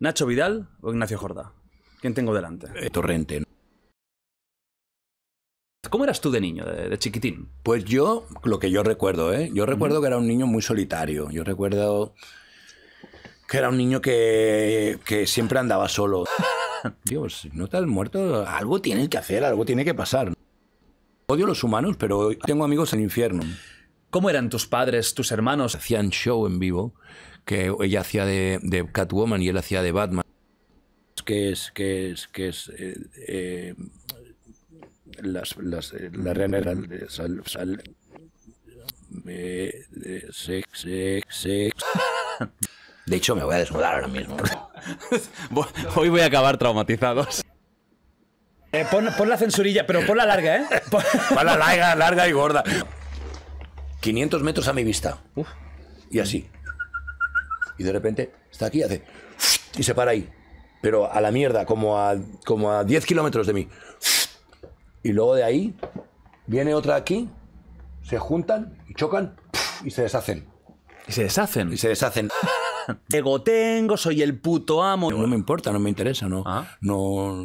¿Nacho Vidal o Ignacio Jorda? ¿Quién tengo delante? Eh, Torrente. ¿Cómo eras tú de niño, de, chiquitín? Pues yo, lo que yo recuerdo, ¿eh? Yo recuerdo que era un niño muy solitario. Yo recuerdo que era un niño que, que siempre andaba solo. Dios, si no has muerto, algo tiene que hacer, algo tiene que pasar. Odio a los humanos, pero tengo amigos en el infierno. ¿Cómo eran tus padres, tus hermanos? Hacían show en vivo, que ella hacía de, Catwoman y él hacía de Batman. Que es, que es, que es eh, eh, las, las, eh, la sal, sal, sex, sex, De hecho, me voy a desnudar ahora mismo. Hoy voy a acabar traumatizados. Eh, pon, pon, la censurilla, pero pon la larga, ¿eh? pon la larga, larga y gorda. 500 metros a mi vista. Y así. Y de repente está aquí, hace. Y se para ahí. Pero a la mierda, como a, como a 10 kilómetros de mí. Y luego de ahí viene otra aquí, se juntan y chocan y se deshacen. Y se deshacen. Y se deshacen. Ego tengo, soy el puto amo. No me importa, no me interesa, no. Ah. No.